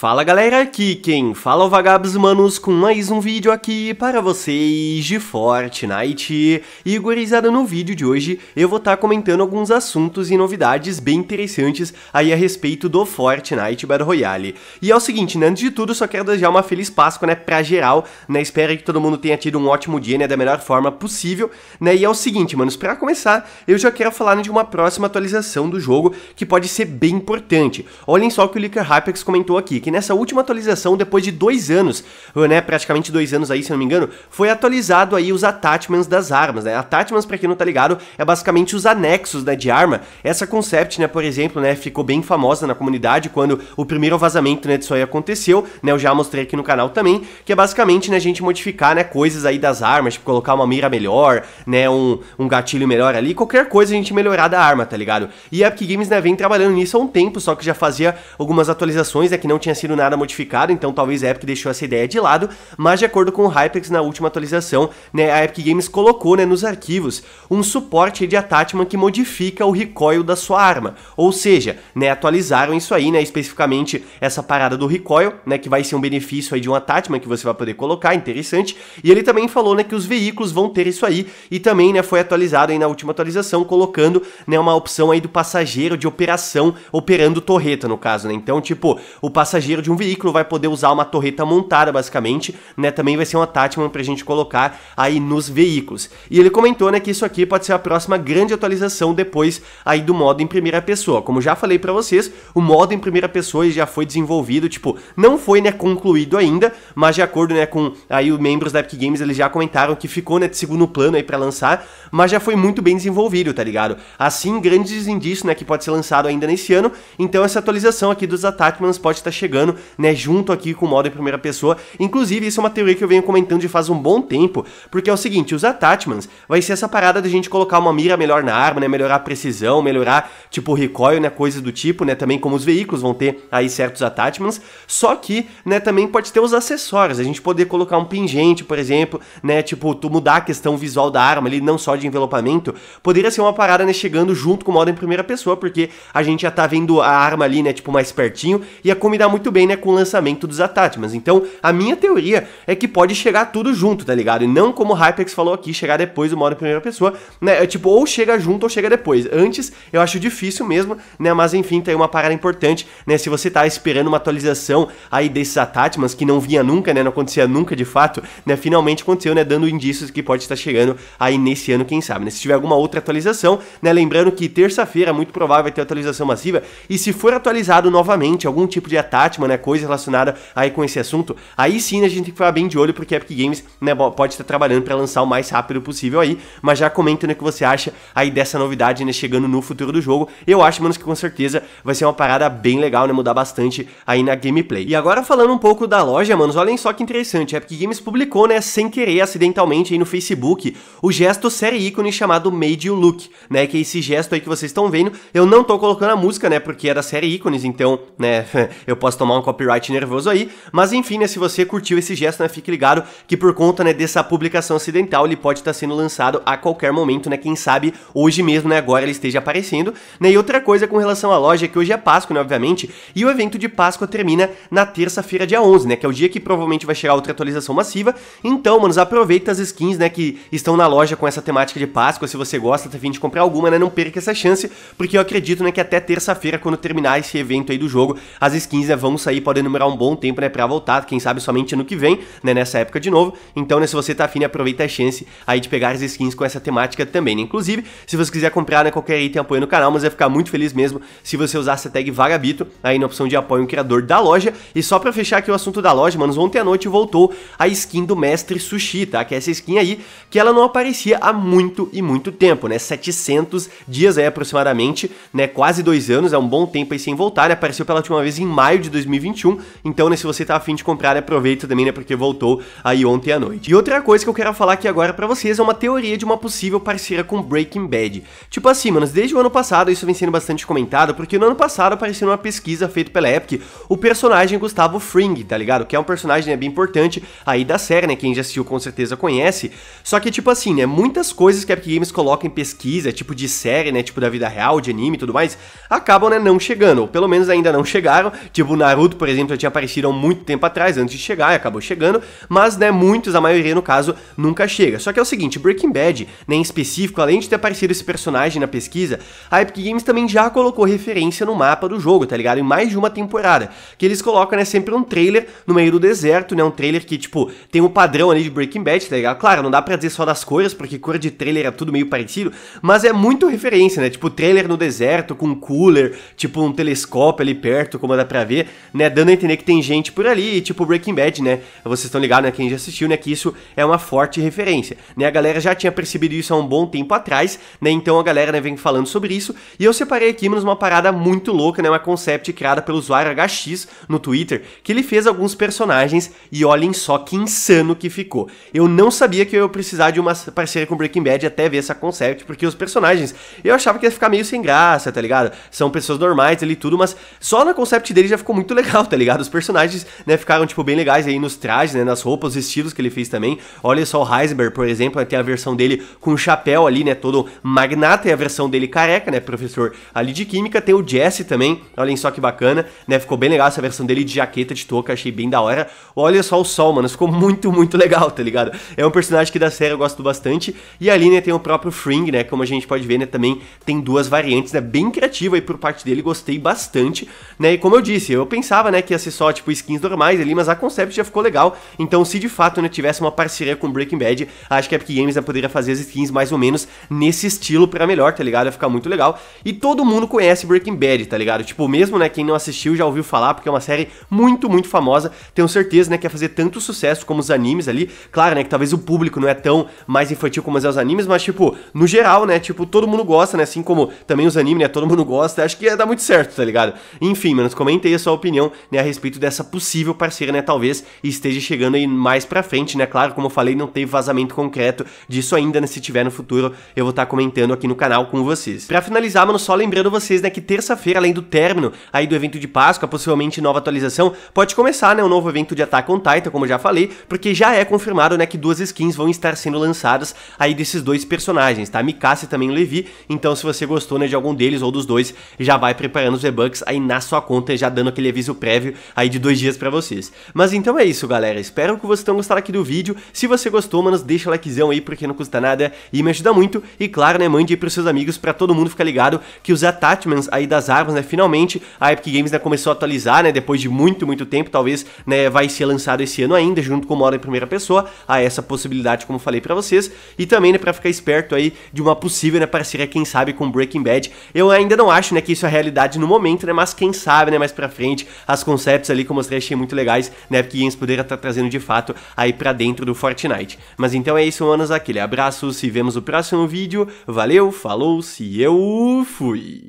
Fala galera, aqui quem fala é o Vagabos Manos com mais um vídeo aqui para vocês de Fortnite. E gurizada, no vídeo de hoje eu vou estar tá comentando alguns assuntos e novidades bem interessantes aí a respeito do Fortnite Battle Royale. E é o seguinte, né, antes de tudo só quero desejar uma feliz Páscoa, né, pra geral, né, espero que todo mundo tenha tido um ótimo dia, né, da melhor forma possível, né, e é o seguinte, manos, para começar eu já quero falar né, de uma próxima atualização do jogo que pode ser bem importante. Olhem só o que o Licker Hypex comentou aqui, que nessa última atualização, depois de dois anos, né, praticamente dois anos aí, se não me engano, foi atualizado aí os attachments das armas, né? Attachments, pra quem não tá ligado, é basicamente os anexos, né, de arma. Essa concept, né, por exemplo, né, ficou bem famosa na comunidade quando o primeiro vazamento, né, disso aí aconteceu, né, eu já mostrei aqui no canal também, que é basicamente, né, a gente modificar, né, coisas aí das armas, tipo, colocar uma mira melhor, né, um, um gatilho melhor ali, qualquer coisa a gente melhorar da arma, tá ligado? E a Epic Games, né, vem trabalhando nisso há um tempo, só que já fazia algumas atualizações, é né, que não tinha sido nada modificado, então talvez a Epic deixou essa ideia de lado, mas de acordo com o Hypex na última atualização, né, a Epic Games colocou né, nos arquivos um suporte de attachment que modifica o recoil da sua arma, ou seja, né, atualizaram isso aí, né, especificamente essa parada do recoil, né, que vai ser um benefício aí de um attachment que você vai poder colocar, interessante, e ele também falou, né, que os veículos vão ter isso aí, e também, né, foi atualizado aí na última atualização, colocando, né, uma opção aí do passageiro de operação, operando torreta, no caso, né, então, tipo, o passageiro passageiro de um veículo vai poder usar uma torreta montada, basicamente, né? Também vai ser um para pra gente colocar aí nos veículos. E ele comentou, né, que isso aqui pode ser a próxima grande atualização depois aí do modo em primeira pessoa. Como já falei para vocês, o modo em primeira pessoa já foi desenvolvido, tipo, não foi, né, concluído ainda, mas de acordo, né, com aí os membros da Epic Games, eles já comentaram que ficou, né, de segundo plano aí para lançar, mas já foi muito bem desenvolvido, tá ligado? Assim, grandes indícios, né, que pode ser lançado ainda nesse ano, então essa atualização aqui dos attachments pode estar tá chegando engano, né, junto aqui com o modo em primeira pessoa. Inclusive, isso é uma teoria que eu venho comentando de faz um bom tempo, porque é o seguinte, os attachments vai ser essa parada de a gente colocar uma mira melhor na arma, né, melhorar a precisão, melhorar tipo o recoil, né, coisa do tipo, né, também como os veículos vão ter aí certos attachments, só que, né, também pode ter os acessórios, a gente poder colocar um pingente, por exemplo, né, tipo, tu mudar a questão visual da arma ali, não só de envelopamento, poderia ser uma parada, né, chegando junto com o modo em primeira pessoa, porque a gente já tá vendo a arma ali, né, tipo, mais pertinho, a comida muito muito bem, né, com o lançamento dos attachments. Então, a minha teoria é que pode chegar tudo junto, tá ligado? E não como o Hypex falou aqui, chegar depois do modo em primeira pessoa, né? É tipo, ou chega junto ou chega depois. Antes, eu acho difícil mesmo, né? Mas enfim, tá aí uma parada importante, né? Se você tá esperando uma atualização aí desses attachments que não vinha nunca, né? Não acontecia nunca de fato, né? Finalmente aconteceu, né? Dando indícios que pode estar chegando aí nesse ano, quem sabe, né? Se tiver alguma outra atualização, né? Lembrando que terça-feira, muito provável, vai ter atualização massiva. E se for atualizado novamente algum tipo de attachment, Batman, né? Coisa relacionada aí com esse assunto. Aí sim a gente tem que ficar bem de olho, porque a Epic Games né, pode estar trabalhando para lançar o mais rápido possível aí. Mas já comenta né, o que você acha aí dessa novidade, né? Chegando no futuro do jogo. Eu acho, mano, que com certeza vai ser uma parada bem legal, né? Mudar bastante aí na gameplay. E agora falando um pouco da loja, manos, olhem só que interessante. A Epic Games publicou, né, sem querer, acidentalmente aí no Facebook, o gesto série ícone chamado Made You Look, né? Que é esse gesto aí que vocês estão vendo. Eu não tô colocando a música, né? Porque é da série ícones, então, né? Eu posso possa tomar um copyright nervoso aí, mas enfim, né, se você curtiu esse gesto, né, fique ligado que por conta, né, dessa publicação acidental ele pode estar tá sendo lançado a qualquer momento, né, quem sabe hoje mesmo, né, agora ele esteja aparecendo, né, e outra coisa com relação à loja é que hoje é Páscoa, né, obviamente, e o evento de Páscoa termina na terça-feira, dia 11, né, que é o dia que provavelmente vai chegar outra atualização massiva, então, manos, aproveita as skins, né, que estão na loja com essa temática de Páscoa, se você gosta, tá fim de comprar alguma, né, não perca essa chance, porque eu acredito, né, que até terça-feira, quando terminar esse evento aí do jogo, as skins, né, vão vamos sair, podem demorar um bom tempo, né, pra voltar, quem sabe somente ano que vem, né, nessa época de novo. Então, né, se você tá afim, né, aproveita a chance aí de pegar as skins com essa temática também, né? Inclusive, se você quiser comprar, né, qualquer item apoio no canal, mas vai ficar muito feliz mesmo se você usasse a tag Vagabito aí na opção de apoio o criador da loja. E só pra fechar aqui o assunto da loja, manos, ontem à noite voltou a skin do Mestre Sushi, tá? Que é essa skin aí, que ela não aparecia há muito e muito tempo, né? 700 dias aí aproximadamente, né? Quase dois anos, é um bom tempo aí sem voltar, né? Apareceu pela última vez em maio de 2021. Então, né, se você tá afim de comprar, né, aproveita também, né, porque voltou aí ontem à noite. E outra coisa que eu quero falar aqui agora para vocês é uma teoria de uma possível parceira com Breaking Bad. Tipo assim, mano desde o ano passado isso vem sendo bastante comentado, porque no ano passado apareceu numa pesquisa feita pela Epic o personagem Gustavo Fring, tá ligado? Que é um personagem né, bem importante aí da série, né, quem já assistiu com certeza conhece. Só que, tipo assim, né, muitas coisas que a Epic Games coloca em pesquisa, tipo de série, né, tipo da vida real, de anime e tudo mais, acabam, né, não chegando, ou pelo menos ainda não chegaram, tipo na Naruto, por exemplo, já tinha aparecido há muito tempo atrás, antes de chegar, e acabou chegando, mas, né, muitos, a maioria, no caso, nunca chega. Só que é o seguinte, Breaking Bad, né, em específico, além de ter aparecido esse personagem na pesquisa, a Epic Games também já colocou referência no mapa do jogo, tá ligado? Em mais de uma temporada, que eles colocam, né, sempre um trailer no meio do deserto, né, um trailer que, tipo, tem o um padrão ali de Breaking Bad, tá ligado? Claro, não dá pra dizer só das cores, porque cor de trailer é tudo meio parecido, mas é muito referência, né, tipo, trailer no deserto, com um cooler, tipo, um telescópio ali perto, como dá pra ver, né, dando a entender que tem gente por ali, tipo Breaking Bad, né? Vocês estão ligados, né, quem já assistiu, né, que isso é uma forte referência, né? A galera já tinha percebido isso há um bom tempo atrás, né? Então a galera né, vem falando sobre isso, e eu separei aqui menos uma parada muito louca, né, uma concept criada pelo usuário HX no Twitter, que ele fez alguns personagens e olhem só que insano que ficou. Eu não sabia que eu ia precisar de uma parceria com Breaking Bad até ver essa concept, porque os personagens, eu achava que ia ficar meio sem graça, tá ligado? São pessoas normais ali tudo, mas só na concept dele já ficou muito muito legal, tá ligado? Os personagens, né, ficaram, tipo, bem legais aí nos trajes, né, nas roupas, os estilos que ele fez também. Olha só o Heisenberg, por exemplo, tem a versão dele com o chapéu ali, né, todo magnata, e a versão dele careca, né, professor ali de química. Tem o Jesse também, olhem só que bacana, né, ficou bem legal essa versão dele de jaqueta de touca, achei bem da hora. Olha só o sol, mano, ficou muito, muito legal, tá ligado? É um personagem que da série eu gosto bastante. E ali, né, tem o próprio Fring, né, como a gente pode ver, né, também tem duas variantes, né, bem criativa aí por parte dele, gostei bastante, né, e como eu disse, eu pensei pensava, né, que ia ser só, tipo, skins normais ali, mas a concept já ficou legal. Então, se de fato, né, tivesse uma parceria com Breaking Bad, acho que a Epic Games né, poderia fazer as skins mais ou menos nesse estilo pra melhor, tá ligado? Ia ficar muito legal. E todo mundo conhece Breaking Bad, tá ligado? Tipo, mesmo, né, quem não assistiu já ouviu falar, porque é uma série muito, muito famosa. Tenho certeza, né, que ia fazer tanto sucesso como os animes ali. Claro, né, que talvez o público não é tão mais infantil como é os animes, mas, tipo, no geral, né, tipo, todo mundo gosta, né, assim como também os animes, né, todo mundo gosta. Acho que ia dar muito certo, tá ligado? Enfim, mano, comentei a sua opinião né, a respeito dessa possível parceira, né? Talvez esteja chegando aí mais pra frente, né? Claro, como eu falei, não teve vazamento concreto disso ainda, né? Se tiver no futuro, eu vou estar tá comentando aqui no canal com vocês. Pra finalizar, mano, só lembrando vocês, né, que terça-feira, além do término aí do evento de Páscoa, possivelmente nova atualização, pode começar, né, um novo evento de Attack on Titan, como eu já falei, porque já é confirmado, né, que duas skins vão estar sendo lançadas aí desses dois personagens, tá? Mikasa e também o Levi, então se você gostou, né, de algum deles ou dos dois, já vai preparando os e-bucks aí na sua conta, já dando aquele aquele aviso prévio aí de dois dias para vocês. Mas então é isso, galera. Espero que vocês tenham gostado aqui do vídeo. Se você gostou, manos, deixa o likezão aí porque não custa nada e me ajuda muito. E claro, né, mande aí pros seus amigos para todo mundo ficar ligado que os attachments aí das armas, né, finalmente a Epic Games né, começou a atualizar, né, depois de muito, muito tempo, talvez, né, vai ser lançado esse ano ainda, junto com o modo em primeira pessoa, a essa possibilidade, como falei para vocês, e também, né, pra ficar esperto aí de uma possível, né, parceria, quem sabe, com Breaking Bad. Eu ainda não acho, né, que isso é realidade no momento, né, mas quem sabe, né, mais pra frente, realmente as concepts ali que eu mostrei achei muito legais, né? que Ians poderia estar tá trazendo de fato aí para dentro do Fortnite. Mas então é isso, manos. Aquele abraço, se vemos no próximo vídeo. Valeu, falou, se eu fui!